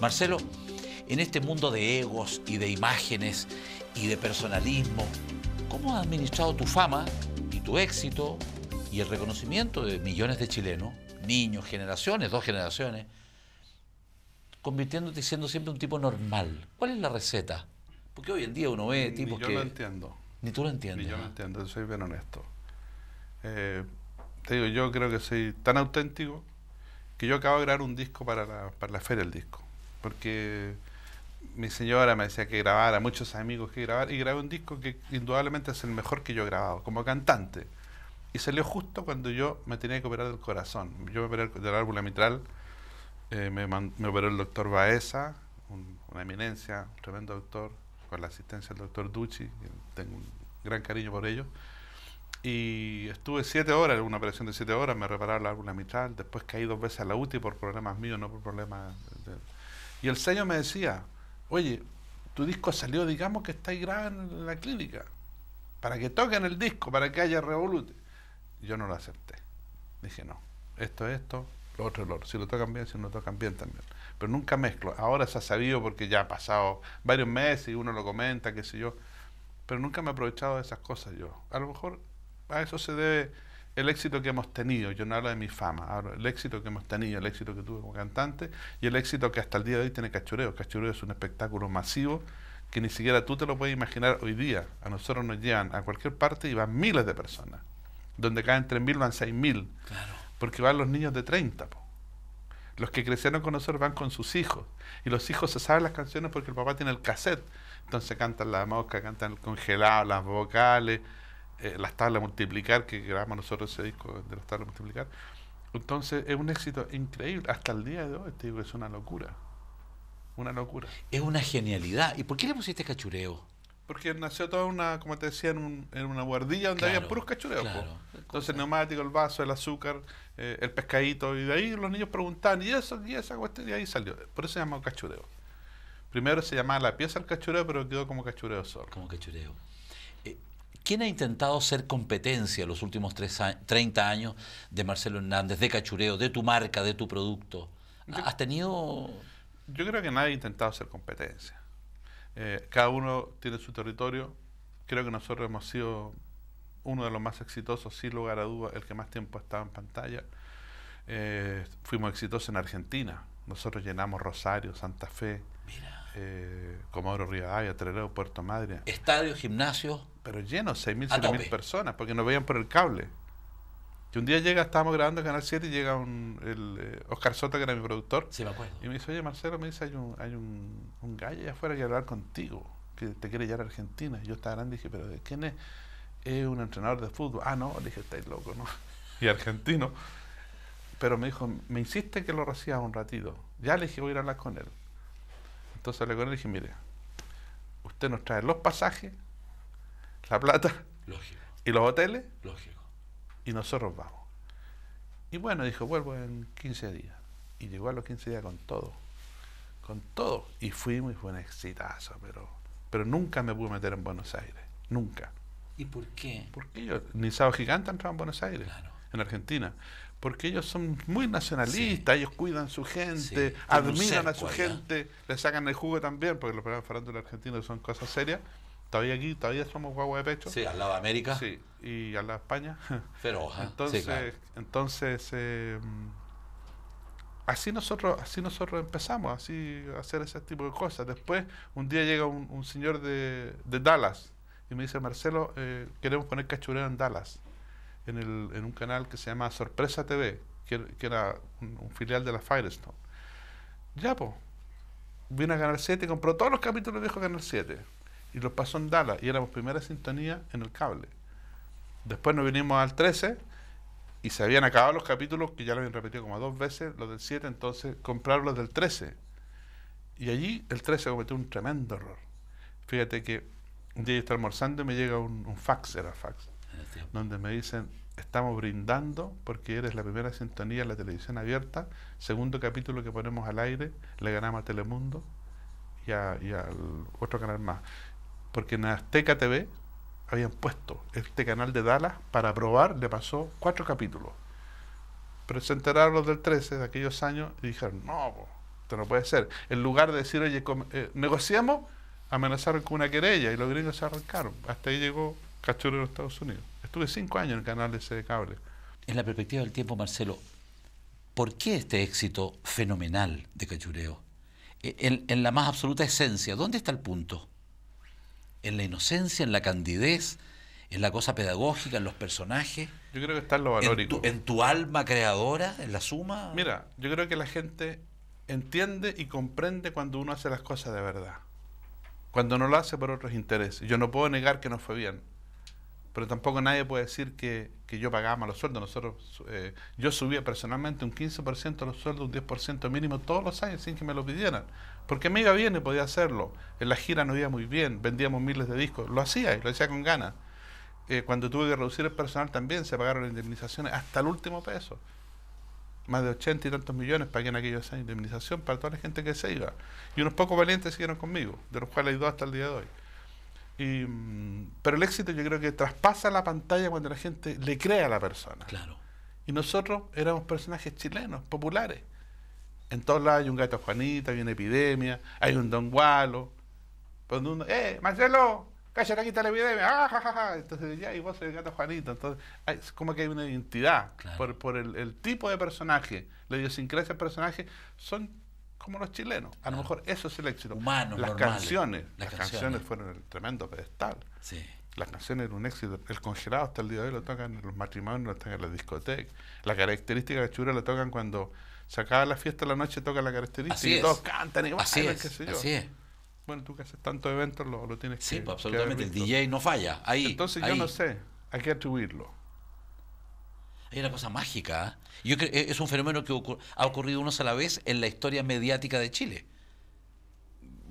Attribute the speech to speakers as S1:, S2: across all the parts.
S1: Marcelo, en este mundo de egos y de imágenes y de personalismo, ¿cómo has administrado tu fama y tu éxito y el reconocimiento de millones de chilenos, niños, generaciones, dos generaciones, convirtiéndote y siendo siempre un tipo normal? ¿Cuál es la
S2: receta? Porque hoy en día uno ve tipos Ni yo que... lo entiendo. Ni tú lo entiendes. Ni yo lo entiendo, soy bien honesto. Eh, te digo, yo creo que soy tan auténtico que yo acabo de grabar un disco para la, para la feria del disco porque mi señora me decía que grabara, muchos amigos que grabar y grabé un disco que indudablemente es el mejor que yo he grabado, como cantante. Y salió justo cuando yo me tenía que operar del corazón. Yo me operé del árbol mitral, eh, me, me, operó el doctor Baeza, una eminencia, un tremendo doctor, con la asistencia del doctor Ducci, tengo un gran cariño por ellos. Y estuve siete horas, una operación de siete horas, me repararon la árbol mitral, después caí dos veces a la UTI por problemas míos, no por problemas de, y el sello me decía, oye, tu disco salió, digamos que ahí grave en la clínica, para que toquen el disco, para que haya revolute. Yo no lo acepté. Dije, no, esto es esto, lo otro es lo otro. Si lo tocan bien, si no lo tocan bien también. Pero nunca mezclo. Ahora se ha sabido porque ya ha pasado varios meses y uno lo comenta, qué sé yo. Pero nunca me he aprovechado de esas cosas yo. A lo mejor a eso se debe el éxito que hemos tenido, yo no hablo de mi fama, el éxito que hemos tenido, el éxito que tuve como cantante y el éxito que hasta el día de hoy tiene Cachureo. Cachureo es un espectáculo masivo que ni siquiera tú te lo puedes imaginar hoy día. A nosotros nos llevan a cualquier parte y van miles de personas. Donde caen 3.000 van 6.000. Claro. Porque van los niños de 30. Los que crecieron con nosotros van con sus hijos. Y los hijos se saben las canciones porque el papá tiene el cassette. Entonces cantan la mosca, cantan el congelado, las vocales eh, las tablas multiplicar, que grabamos nosotros ese disco de las tablas multiplicar. Entonces es un éxito increíble. Hasta el día de hoy te digo es una locura. Una locura. Es una genialidad. ¿Y por qué le pusiste cachureo? Porque nació toda una, como te decía, en, una guardilla donde había puros cachureos. Entonces el neumático, el vaso, el azúcar, eh, el pescadito. Y de ahí los niños preguntaban, ¿y eso? ¿Y esa cuestión? Y ahí salió. Por eso se llamó cachureo. Primero se llamaba la pieza el cachureo, pero quedó como cachureo solo. Como cachureo. ¿Quién ha intentado ser
S1: competencia los últimos 30 años de Marcelo Hernández, de Cachureo, de tu marca, de tu
S2: producto? ¿Has tenido...? Yo creo que nadie ha intentado ser competencia. Eh, cada uno tiene su territorio. Creo que nosotros hemos sido uno de los más exitosos, sin lugar a dudas, el que más tiempo ha en pantalla. Eh, fuimos exitosos en Argentina. Nosotros llenamos Rosario, Santa Fe. Mira eh, Comodoro Rivadavia, Trelew, Puerto Madre. Estadios, gimnasios. Pero llenos, 6.000, 7.000 personas, porque nos veían por el cable. Y un día llega, estábamos grabando en Canal 7 y llega un, el, eh, Oscar Sota, que era mi productor. Sí, me acuerdo. Y me dice, oye, Marcelo, me dice, hay un, gallo allá afuera que hablar contigo, que te quiere llegar a Argentina. Y yo estaba grande y dije, pero ¿de quién es? Es un entrenador de fútbol. Ah, no, le dije, estáis loco, ¿no? Y argentino. Pero me dijo, me insiste que lo reciba un ratito. Ya le dije, voy a ir a hablar con él. Entonces hablé con él y dije, mire, usted nos trae los pasajes, la plata y los hoteles. Lógico. Y nosotros vamos. Y bueno, dijo, vuelvo en 15 días. Y llegó a los 15 días con todo. Con todo. Y fuimos y fue un exitazo, pero, pero nunca me pude meter en Buenos Aires. Nunca. ¿Y por qué? Porque yo, ni Sábado Gigante entraba en Buenos Aires, en Argentina porque ellos son muy nacionalistas, ellos cuidan su gente, admiran a su gente, le sacan el jugo también, porque los programas los argentinos son cosas serias. Todavía aquí, todavía somos guagua de pecho. Sí, al lado de América. Sí, y al lado de España. pero ¿eh? entonces, entonces em, así nosotros así nosotros empezamos, así a hacer ese tipo de cosas. Después, un día llega un, señor de, Dallas y me dice, Marcelo, eh, queremos poner cachureo en Dallas en, el, en un canal que se llama Sorpresa TV, que, que era un, filial de la Firestone. Ya, pues. Vino a Canal 7 compró todos los capítulos viejos de Canal 7. Y los pasó en Dallas. Y éramos primera sintonía en el cable. Después nos vinimos al 13 y se habían acabado los capítulos que ya lo habían repetido como dos veces, los del 7, entonces compraron los del 13. Y allí el 13 cometió un tremendo error. Fíjate que un día yo estaba almorzando y me llega un fax, era fax donde me dicen, estamos brindando porque eres la primera sintonía en la televisión abierta, segundo capítulo que ponemos al aire, le ganamos a Telemundo y, a, otro canal más. Porque en Azteca TV habían puesto este canal de Dallas para probar, le pasó cuatro capítulos. Pero se enteraron los del 13 de aquellos años y dijeron, no, esto no puede ser. En lugar de decir, oye, eh, negociamos, amenazaron con una querella y los gringos se arrancaron. Hasta ahí llegó Cachureo en los Estados Unidos. Estuve cinco años en el canal de cable. En la perspectiva del tiempo, Marcelo, ¿por qué este
S1: éxito fenomenal de Cachureo? E-, en, la más absoluta esencia, ¿dónde está el punto? ¿En la inocencia, en la candidez, en la cosa pedagógica, en los personajes?
S2: Yo creo que está en lo valórico. En tu,
S1: en tu alma creadora, en la suma?
S2: Mira, yo creo que la gente entiende y comprende cuando uno hace las cosas de verdad. Cuando no lo hace por otros intereses. Yo no puedo negar que no fue bien pero tampoco nadie puede decir que, yo pagaba los sueldos. Nosotros, eh, yo subía personalmente un 15% de los sueldos, un 10% mínimo todos los años sin que me lo pidieran. Porque me iba bien y podía hacerlo. En la gira nos iba muy bien, vendíamos miles de discos. Lo hacía y lo hacía con ganas. Eh, cuando tuve que reducir el personal también se pagaron indemnizaciones hasta el último peso. Más de 80 y tantos millones pagué en aquellos años de indemnización para toda la gente que se iba. Y unos pocos valientes siguieron conmigo, de los cuales hay dos hasta el día de hoy. Y, pero el éxito yo creo que traspasa la pantalla cuando la gente le cree a la persona. Claro. Y nosotros éramos personajes chilenos, populares. En todos lados hay un gato Juanita, hay una epidemia, hay un Don Gualo. Cuando uno, ¡eh, Marcelo! ¡Cállate, aquí está la epidemia! Ah, Entonces ya, y vos eres el gato Juanita. Entonces, hay, es como que hay una identidad por, el, el, tipo de personaje. La idiosincrasia del personaje son como los chilenos. A lo mejor eso es el éxito. las canciones, las, canciones. fueron el tremendo pedestal. Sí. Las canciones eran un éxito. El congelado hasta el día de hoy lo tocan en los matrimonios, lo están en la discoteca La característica de Chura lo tocan cuando sacaba la fiesta la noche, Toca la característica y todos cantan y Así Bueno, tú que haces tantos eventos lo, tienes sí, que Sí, pues, absolutamente. El DJ no falla. Ahí. Entonces yo no sé a qué
S1: atribuirlo hay una cosa mágica. ¿eh? Yo es un fenómeno que ha ocurrido
S2: unos a la vez en la historia mediática de Chile.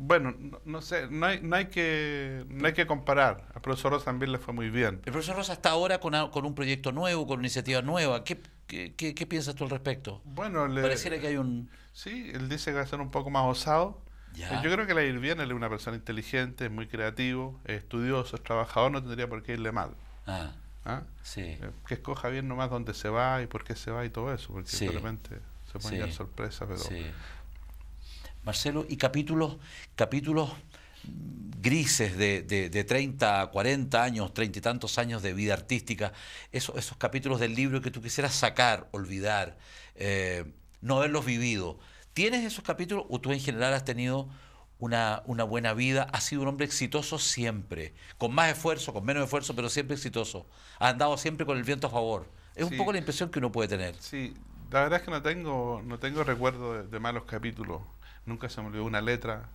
S2: Bueno, no, sé, no hay, que, que comparar. Al profesor Rosa también le fue muy bien. El profesor Rosa está ahora
S1: con, un proyecto nuevo, con una iniciativa nueva. ¿Qué, qué, qué,
S2: piensas tú al respecto? Bueno, le, Pareciera que hay un... Sí, él dice que va a ser un poco más osado. Eh, yo creo que le va ir bien, él es una persona inteligente, muy creativo, estudioso, es trabajador, no tendría por qué irle mal. Ah. ¿ah? Eh, que escoja bien nomás dónde se va y por qué se va y todo eso, porque simplemente se pueden dar sorpresas. Pero... Marcelo, ¿y capítulos, capítulos
S1: grises de, de, de, 30, 40 años, 30 y tantos años de vida artística, esos, esos capítulos del libro que tú quisieras sacar, olvidar, eh, no haberlos vivido? ¿Tienes esos capítulos o tú en general has tenido una, una, buena vida, ha sido un hombre exitoso siempre, con más esfuerzo, con menos esfuerzo, pero siempre exitoso. Ha andado
S2: siempre con el viento a favor. Es un poco la impresión que uno puede tener. Sí, la verdad es que no tengo, no tengo recuerdo de, malos capítulos. Nunca se me olvidó una letra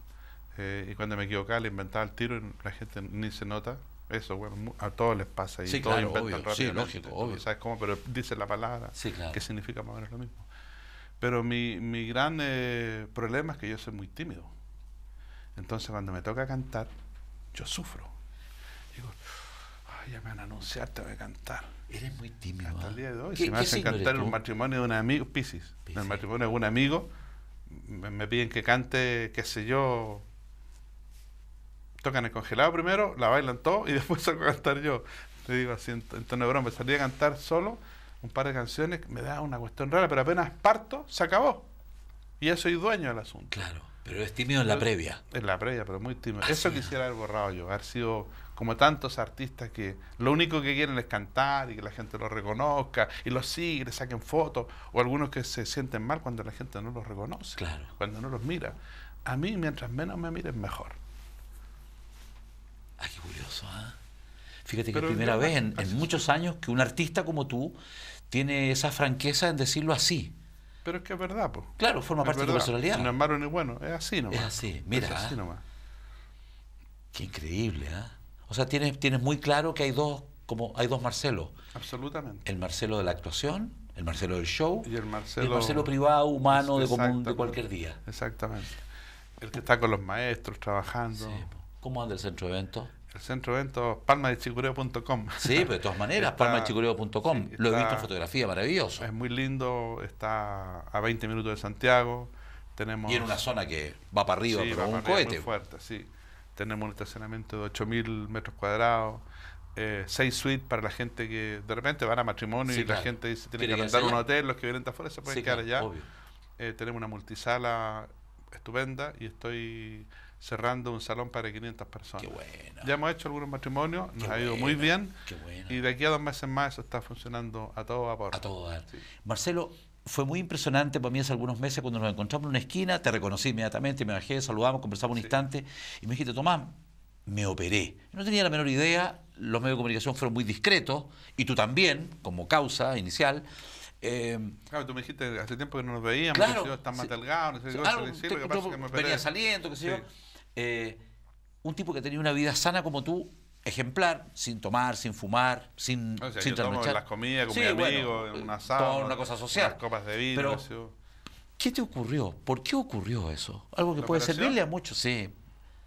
S2: eh, y cuando me equivocaba le inventaba el tiro y la gente ni se nota. Eso, bueno, a todos les pasa y sí, todos el inventan Pero dice la palabra, que significa más o menos lo mismo. Pero mi, mi gran eh, problema es que yo soy muy tímido. Entonces cuando me toca cantar, yo sufro. Digo, Ay, ya me van a anunciar, te voy a cantar. Eres muy tímido. Hasta el ¿ah? día de hoy, si me hacen cantar en un matrimonio de un amigo, Piscis, en el matrimonio de un amigo, me, piden que cante, qué sé yo. Tocan el congelado primero, la bailan todo y después salgo a cantar yo. Te digo así, en, tono de salí a cantar solo un par de canciones, me da una cuestión rara, pero apenas parto, se acabó. Y ya soy dueño del asunto. Claro. Pero es tímido en la previa. En la previa, pero muy tímido. Ah, Eso quisiera haber borrado yo, haber sido como tantos artistas que lo único que quieren es cantar y que la gente lo reconozca y los sigue, le saquen fotos, o algunos que se sienten mal cuando la gente no los reconoce, cuando no los mira. A mí, mientras menos me miren, mejor.
S1: Ah, qué curioso, ¿eh? Fíjate que es la primera vez en muchos años que un artista como tú tiene esa franqueza en decirlo así.
S2: Pero es que es verdad, pues. Claro, forma parte de tu personalidad. Sin embargo, ni bueno, es así nomás. Es así, mira. Es así ah. nomás.
S1: Qué increíble, ¿ah? O sea, tienes, tienes muy claro que hay dos, como hay dos Marcelos. Absolutamente. El Marcelo de la actuación, el Marcelo del show. Y el Marcelo. el Marcelo privado,
S2: humano, de común, de cualquier día. Exactamente. El que está con los maestros, trabajando. Sí. ¿Cómo anda el centro de eventos? El centro de eventos palmadechicureo.com. Sí, pero de todas maneras, palmadechicureo.com. Lo he visto en fotografía, maravilloso. Es muy lindo, está a 20 minutos de Santiago. Tenemos, y en una zona que va para arriba, sí, un Muy fuerte, sí. Tenemos un estacionamiento de 8.000 metros cuadrados. Eh, seis suites para la gente que de repente van a matrimonio y la gente dice tiene que rentar un hotel, los que vienen de afuera se pueden quedar allá. Eh, tenemos una multisala estupenda y estoy cerrando un salón para 500 personas. Ya hemos hecho algunos matrimonios, nos ha ido muy bien. Y de aquí a dos meses más eso está funcionando a todo vapor. todo
S1: Marcelo, fue muy impresionante para mí hace algunos meses cuando nos encontramos en una esquina, te reconocí inmediatamente, me bajé, saludamos, conversamos un instante y me dijiste, Tomás, me operé. No tenía la menor idea, los medios de comunicación fueron muy discretos y tú también, como causa inicial. Eh, claro, tú me dijiste hace tiempo que no nos veíamos, claro, están más delgados, no sé que que me operé. venía saliendo, eh, un tipo que tenía una vida sana como tú, ejemplar, sin tomar, sin fumar, sin, o sea, sin las comidas con mi amigo, en eh, una cosa social. Las copas de vino. ¿Qué te ocurrió? ¿Por qué ocurrió eso? Algo que puede servirle a muchos, sí.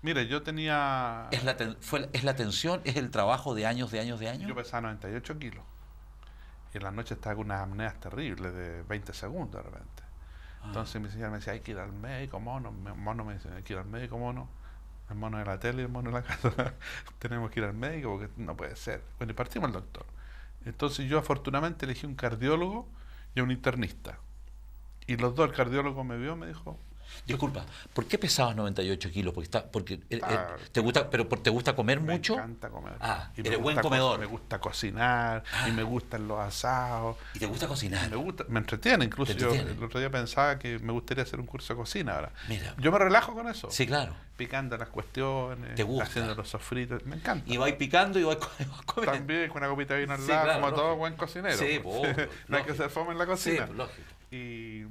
S2: Mire, yo tenía... Es la, fue, es la tensión, es el trabajo de años, de años, de años. Yo pesaba 98 kilos. Y en la noche estaba con unas apneas terribles de 20 segundos de repente. Entonces mi señor me decía, hay que ir al médico, mono. mono me dice, hay que ir al médico, mono. El mono de la tele, el mono de la casa. Tenemos que ir al médico porque no puede ser. Bueno, y partimos al doctor. Entonces yo afortunadamente elegí un cardiólogo y un internista. Y los dos, el cardiólogo me vio, me dijo, Disculpa, ¿por qué pesabas 98 kilos? Porque, está, porque eh, eh, ah,
S1: te gusta, pero te gusta comer mucho. Me encanta comer. Ah, eres buen comedor. Me gusta cocinar
S2: y me ah. gustan los asados. Y te gusta cocinar. Me gusta, me entretiene incluso. Yo el otro día pensaba que me gustaría hacer un curso de cocina ahora. Mira. Yo me relajo con eso. Sí, claro. Picando las cuestiones, haciendo los sofritos, me encanta. Y vais picando y vais comiendo. También con una copita de vino al lado, como todo buen cocinero. Sí, pues. no hay que ser fome en la cocina. Sí, pues, lógico. Y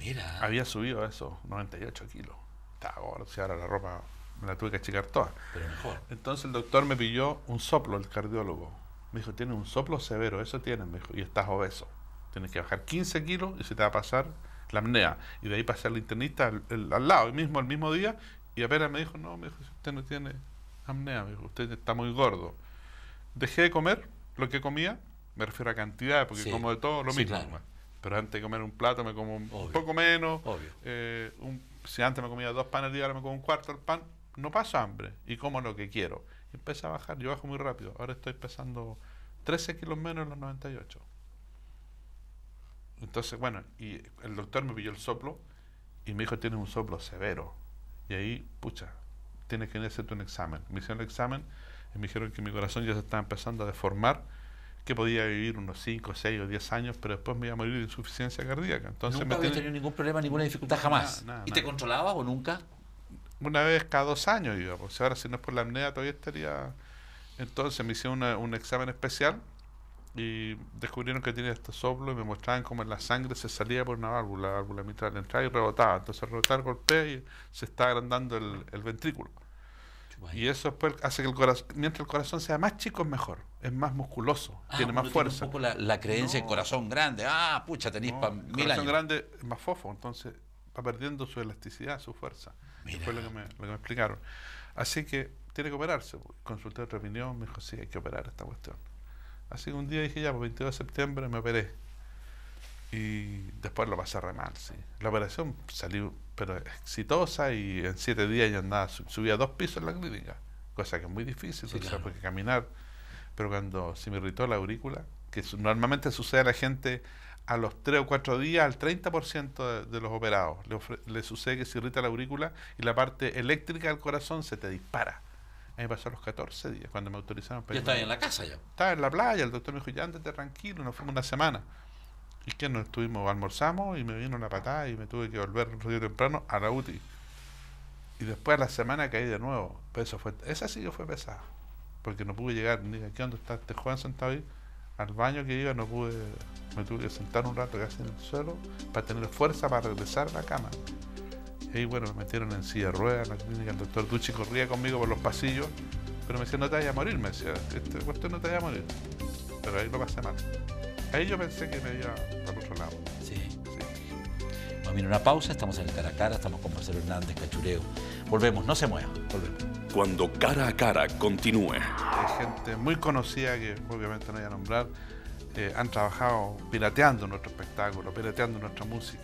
S2: Mira. Había subido eso, 98 kilos. Estaba gordo, si ahora la ropa me la tuve que achicar toda. Pero mejor. Entonces el doctor me pilló un soplo, el cardiólogo. Me dijo, tiene un soplo severo, eso tienes, y estás obeso. Tienes que bajar 15 kilos y se te va a pasar la amnea, Y de ahí pasé al internista al, lado, mismo, el mismo día, y apenas me dijo, no, me dijo, usted no tiene apnea, me dijo, usted está muy gordo. Dejé de comer lo que comía, me refiero a cantidad, porque como de todo lo mismo. Pues. Pero antes de comer un plato me como un poco menos. Eh, si antes me comía dos panes al día, ahora me como un cuarto del pan. No paso hambre y como lo que quiero. Y empecé a bajar, yo bajo muy rápido. Ahora estoy pesando 13 kilos menos en los 98. Entonces, bueno, y el doctor me pilló el soplo y me dijo, tienes un soplo severo. Y ahí, pucha, tienes que hacerte un examen. Me hicieron el examen y me dijeron que mi corazón ya se estaba empezando a deformar podía vivir unos 5, 6 o 10 años, pero después me iba a morir de insuficiencia cardíaca. Entonces nunca me tenido
S1: ningún problema, ninguna dificultad jamás. ¿Y te
S2: controlabas o nunca? Una vez cada dos años iba, pues, ahora si no es por la apnea todavía estaría... Entonces me hicieron un examen especial y descubrieron que tenía estos soplos y me mostraban como en la sangre se salía por una válvula, la válvula mitral entraba y rebotaba. Entonces el golpe y se está agrandando el ventrículo. Y eso hace que el corazón, mientras el corazón sea más chico, es mejor, es más musculoso, ah, tiene más fuerza. un poco la, creencia en corazón grande, ah, pucha, tenéis para corazón grande es más fofo, entonces va perdiendo su elasticidad, su fuerza. lo que, me, explicaron. Así que tiene que operarse. Pues, consulté otra opinión, me dijo, sí, hay que operar esta cuestión. Así que un día dije, ya, pues 22 de septiembre me operé y después lo pasé a remar... sí. La operación salió pero exitosa y en siete días ya andaba, subía dos pisos en la clínica, cosa que es muy difícil, porque porque caminar, pero cuando se me irritó la aurícula, que normalmente sucede a la gente a los tres o cuatro días, al 30% de, de, los operados, le, sucede que se irrita la aurícula y la parte eléctrica del corazón se te dispara. A pasó a los 14 días cuando me autorizaron. ya estaba en la casa ya. Estaba en la playa, el doctor me dijo, ya andate tranquilo, nos fuimos una semana. Es que no estuvimos, almorzamos y me vino una patada y me tuve que volver muy temprano a la UTI. Y después la semana caí de nuevo. eso fue, esa sí que fue pesada. Porque no pude llegar, ni aquí donde está este joven sentado ahí, al baño que iba no pude, me tuve que sentar un rato casi en el suelo para tener fuerza para regresar a la cama. Y bueno, me metieron en silla de ruedas en la clínica. El doctor Duchi corría conmigo por los pasillos, pero me decía, no te vayas a morir, me decía, este cuestión no te vayas a morir. Pero ahí lo pasé mal. Ahí yo pensé que me iba para otro lado. Sí.
S1: Nos Vamos una pausa, estamos en el cara a cara, estamos con Marcelo Hernández, Cachureo. Volvemos, no se mueva, Cuando cara a cara continúe. Hay
S2: gente muy conocida que obviamente no voy a nombrar, eh, han trabajado pirateando nuestro espectáculo, pirateando nuestra música.